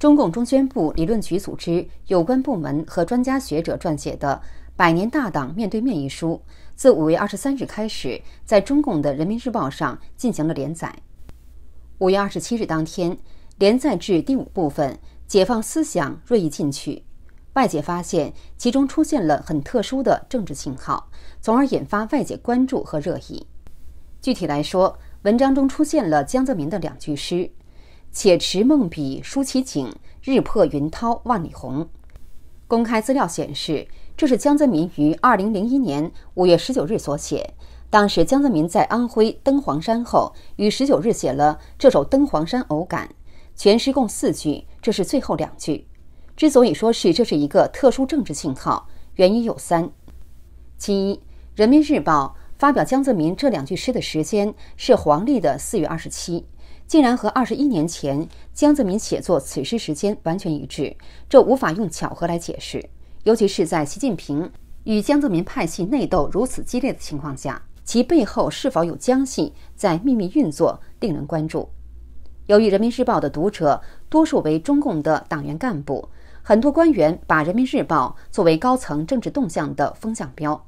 中共中宣部理论局组织有关部门和专家学者撰写的《百年大党面对面》一书，自五月二十三日开始在中共的《人民日报》上进行了连载。五月二十七日当天，连载至第五部分“解放思想，锐意进取”。外界发现其中出现了很特殊的政治信号，从而引发外界关注和热议。具体来说，文章中出现了江泽民的两句诗。且持梦笔书奇景，日破云涛万里红。公开资料显示，这是江泽民于二零零一年五月十九日所写。当时江泽民在安徽登黄山后，于十九日写了这首《登黄山偶感》，全诗共四句，这是最后两句。之所以说是这是一个特殊政治信号，原因有三：其一，《人民日报》发表江泽民这两句诗的时间是黄历的四月二十七。竟然和二十一年前江泽民写作此诗时间完全一致，这无法用巧合来解释。尤其是在习近平与江泽民派系内斗如此激烈的情况下，其背后是否有江系在秘密运作，令人关注。由于《人民日报》的读者多数为中共的党员干部，很多官员把《人民日报》作为高层政治动向的风向标，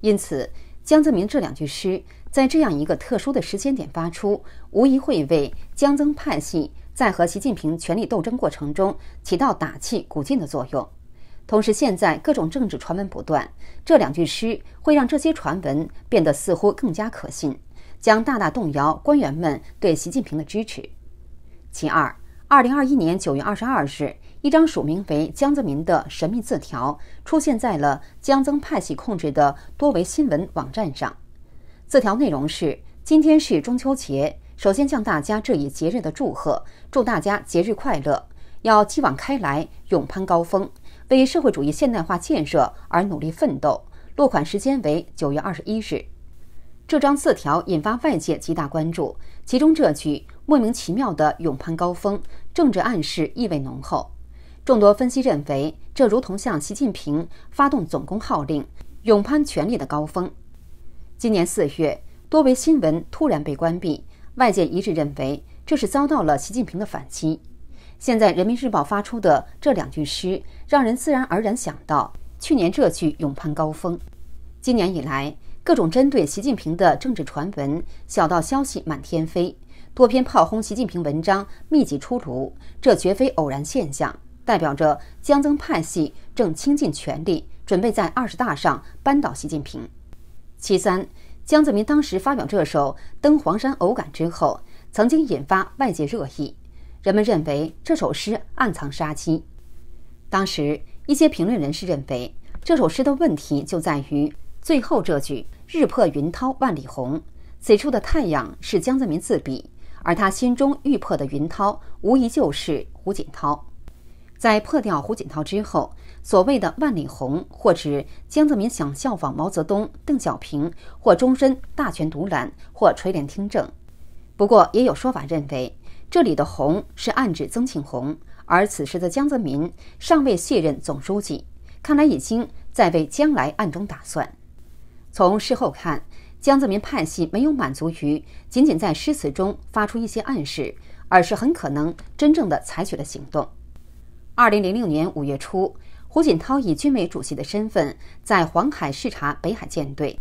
因此江泽民这两句诗。在这样一个特殊的时间点发出，无疑会为江增派系在和习近平权力斗争过程中起到打气鼓劲的作用。同时，现在各种政治传闻不断，这两句诗会让这些传闻变得似乎更加可信，将大大动摇官员们对习近平的支持。其二，二零二一年九月二十二日，一张署名为江泽民的神秘字条出现在了江增派系控制的多维新闻网站上。字条内容是：今天是中秋节，首先向大家致以节日的祝贺，祝大家节日快乐。要继往开来，勇攀高峰，为社会主义现代化建设而努力奋斗。落款时间为九月二十一日。这张字条引发外界极大关注，其中这句莫名其妙的“勇攀高峰”政治暗示意味浓厚。众多分析认为，这如同向习近平发动总攻号令，勇攀权力的高峰。今年四月，多维新闻突然被关闭，外界一致认为这是遭到了习近平的反击。现在，《人民日报》发出的这两句诗，让人自然而然想到去年这句“勇攀高峰”。今年以来，各种针对习近平的政治传闻、小道消息满天飞，多篇炮轰习近平文章密集出炉，这绝非偶然现象，代表着江增派系正倾尽全力，准备在二十大上扳倒习近平。其三，江泽民当时发表这首《登黄山偶感》之后，曾经引发外界热议。人们认为这首诗暗藏杀机。当时一些评论人士认为，这首诗的问题就在于最后这句“日破云涛万里红”。此处的太阳是江泽民自比，而他心中欲破的云涛，无疑就是胡锦涛。在破掉胡锦涛之后，所谓的“万里红”或指江泽民想效仿毛泽东、邓小平，或终身大权独揽，或垂帘听政。不过，也有说法认为，这里的“红”是暗指曾庆红，而此时的江泽民尚未卸任总书记，看来已经在为将来暗中打算。从事后看，江泽民派系没有满足于仅仅在诗词中发出一些暗示，而是很可能真正的采取了行动。二零零六年五月初，胡锦涛以军委主席的身份在黄海视察北海舰队。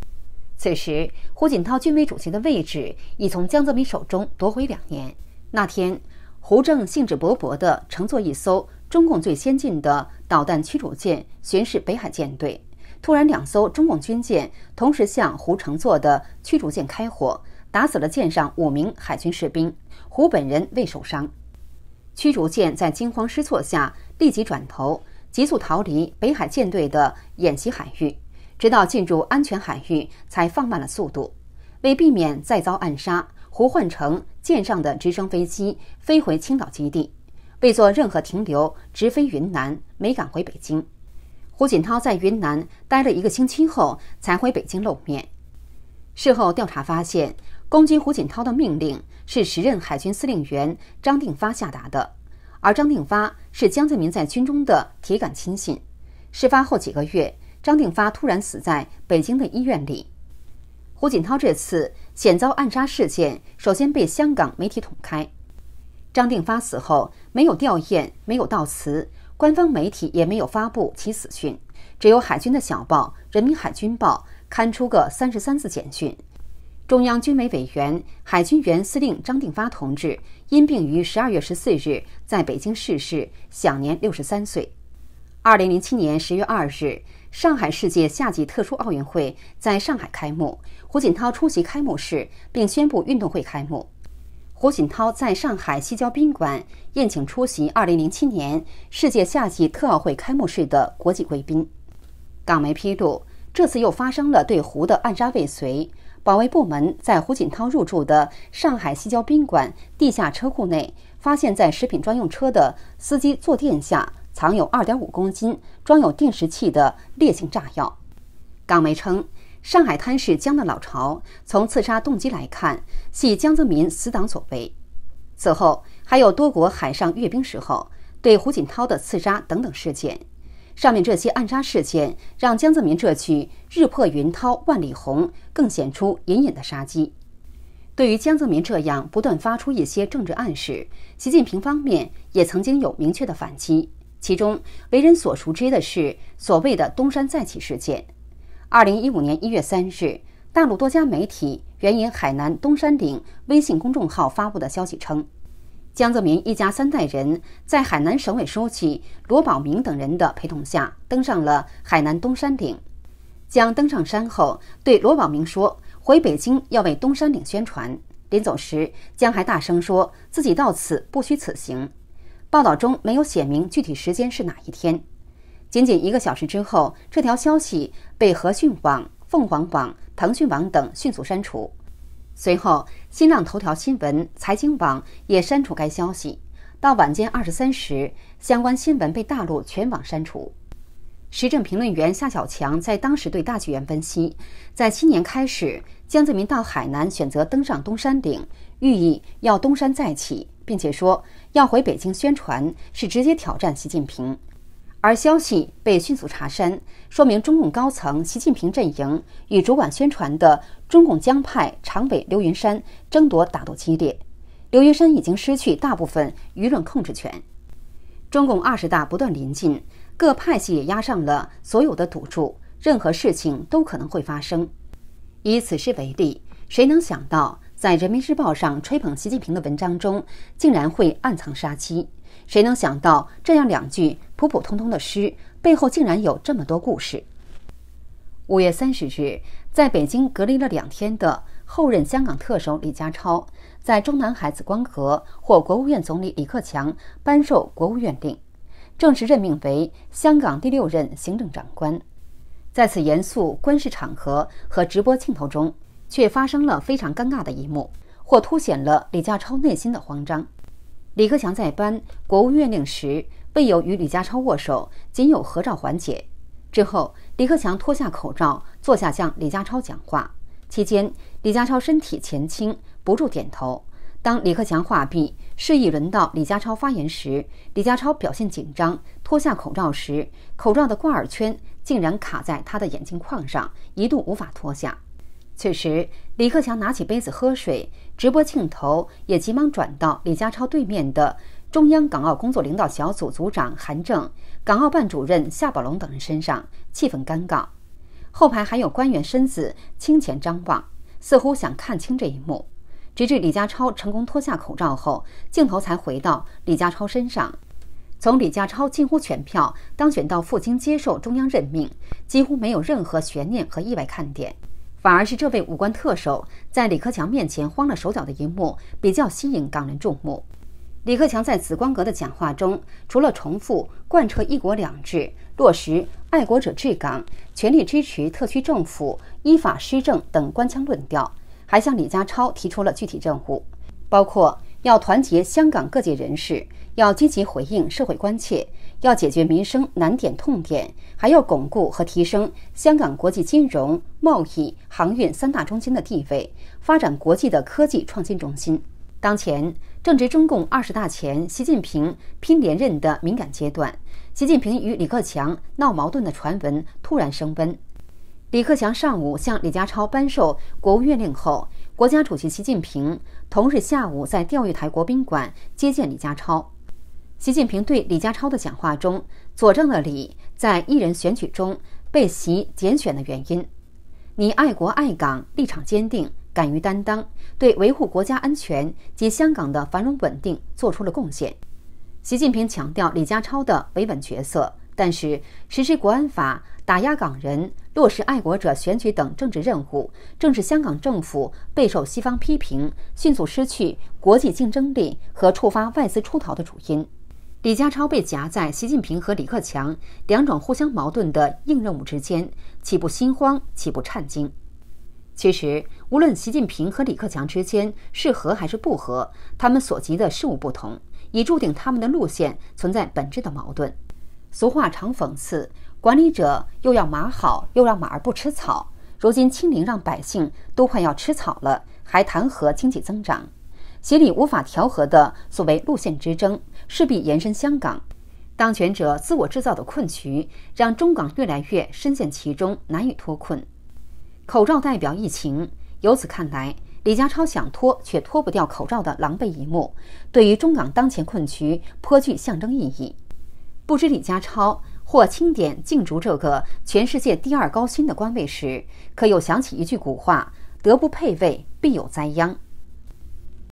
此时，胡锦涛军委主席的位置已从江泽民手中夺回两年。那天，胡正兴致勃勃地乘坐一艘中共最先进的导弹驱逐舰巡视北海舰队，突然，两艘中共军舰同时向胡乘坐的驱逐舰开火，打死了舰上五名海军士兵，胡本人未受伤。驱逐舰在惊慌失措下立即转头，急速逃离北海舰队的演习海域，直到进入安全海域才放慢了速度。为避免再遭暗杀，胡焕成舰上的直升飞机飞回青岛基地，未做任何停留，直飞云南，没赶回北京。胡锦涛在云南待了一个星期后才回北京露面。事后调查发现。攻击胡锦涛的命令是时任海军司令员张定发下达的，而张定发是江泽民在军中的铁杆亲信。事发后几个月，张定发突然死在北京的医院里。胡锦涛这次险遭暗杀事件首先被香港媒体捅开。张定发死后没有吊唁，没有悼词，官方媒体也没有发布其死讯，只有海军的小报《人民海军报》刊出个三十三字简讯。中央军委委员、海军原司令张定发同志因病于十二月十四日在北京逝世，享年六十三岁。二零零七年十月二日，上海世界夏季特殊奥运会在上海开幕，胡锦涛出席开幕式并宣布运动会开幕。胡锦涛在上海西郊宾馆宴请出席二零零七年世界夏季特奥会开幕式的国际贵宾。港媒披露，这次又发生了对胡的暗杀未遂。保卫部门在胡锦涛入住的上海西郊宾馆地下车库内，发现，在食品专用车的司机坐垫下藏有二点五公斤装有定时器的烈性炸药。港媒称，上海滩是江的老巢，从刺杀动机来看，系江泽民死党所为。此后还有多国海上阅兵时候对胡锦涛的刺杀等等事件。上面这些暗杀事件，让江泽民这句“日破云涛万里红”更显出隐隐的杀机。对于江泽民这样不断发出一些政治暗示，习近平方面也曾经有明确的反击。其中为人所熟知的是所谓的“东山再起”事件。二零一五年一月三日，大陆多家媒体援引海南东山岭微信公众号发布的消息称。江泽民一家三代人在海南省委书记罗保铭等人的陪同下登上了海南东山顶。江登上山后对罗保铭说：“回北京要为东山顶宣传。”临走时，江还大声说自己到此不虚此行。报道中没有写明具体时间是哪一天。仅仅一个小时之后，这条消息被和讯网、凤凰网、腾讯网等迅速删除。随后，新浪头条新闻、财经网也删除该消息。到晚间二十三时，相关新闻被大陆全网删除。时政评论员夏小强在当时对大纪元分析，在新年开始，江泽民到海南选择登上东山顶，寓意要东山再起，并且说要回北京宣传，是直接挑战习近平。而消息被迅速查删，说明中共高层习近平阵营与主管宣传的中共江派常委刘云山争夺打斗激烈，刘云山已经失去大部分舆论控制权。中共二十大不断临近，各派系也压上了所有的赌注，任何事情都可能会发生。以此事为例，谁能想到在人民日报上吹捧习近平的文章中，竟然会暗藏杀机？谁能想到，这样两句普普通通的诗背后竟然有这么多故事？五月三十日，在北京隔离了两天的后任香港特首李家超，在中南海紫光阁获国务院总理李克强颁授国务院令，正式任命为香港第六任行政长官。在此严肃官事场合和直播镜头中，却发生了非常尴尬的一幕，或凸显了李家超内心的慌张。李克强在颁国务院令时，未有与李家超握手，仅有合照环节。之后，李克强脱下口罩坐下向李家超讲话，期间李家超身体前倾，不住点头。当李克强画毕，示意轮到李家超发言时，李家超表现紧张，脱下口罩时，口罩的挂耳圈竟然卡在他的眼镜框上，一度无法脱下。此时，李克强拿起杯子喝水，直播镜头也急忙转到李家超对面的中央港澳工作领导小组组长韩正、港澳办主任夏宝龙等人身上，气氛尴尬。后排还有官员身子轻前张望，似乎想看清这一幕。直至李家超成功脱下口罩后，镜头才回到李家超身上。从李家超近乎全票当选到赴京接受中央任命，几乎没有任何悬念和意外看点。反而是这位武官特首在李克强面前慌了手脚的一幕比较吸引港人注目。李克强在紫光阁的讲话中，除了重复贯彻“一国两制”、落实“爱国者治港”、全力支持特区政府依法施政等官腔论调，还向李家超提出了具体任务，包括要团结香港各界人士，要积极回应社会关切。要解决民生难点痛点，还要巩固和提升香港国际金融、贸易、航运三大中心的地位，发展国际的科技创新中心。当前正值中共二十大前，习近平拼连任的敏感阶段，习近平与李克强闹矛盾的传闻突然升温。李克强上午向李家超颁授国务院令后，国家主席习近平同日下午在钓鱼台国宾馆接见李家超。习近平对李家超的讲话中佐证了李在一人选举中被席拣选的原因。你爱国爱港，立场坚定，敢于担当，对维护国家安全及香港的繁荣稳定做出了贡献。习近平强调李家超的维稳角色，但是实施国安法、打压港人、落实爱国者选举等政治任务，正是香港政府备受西方批评、迅速失去国际竞争力和触发外资出逃的主因。李家超被夹在习近平和李克强两种互相矛盾的硬任务之间，岂不心慌，岂不颤惊？其实，无论习近平和李克强之间是和还是不和，他们所及的事物不同，已注定他们的路线存在本质的矛盾。俗话常讽刺：管理者又要马好，又让马儿不吃草。如今清零让百姓都快要吃草了，还谈何经济增长？习李无法调和的所谓路线之争。势必延伸香港，当权者自我制造的困局，让中港越来越深陷其中，难以脱困。口罩代表疫情，由此看来，李家超想脱却脱不掉口罩的狼狈一幕，对于中港当前困局颇具象征意义。不知李家超或清点竞逐这个全世界第二高薪的官位时，可有想起一句古话：德不配位，必有灾殃。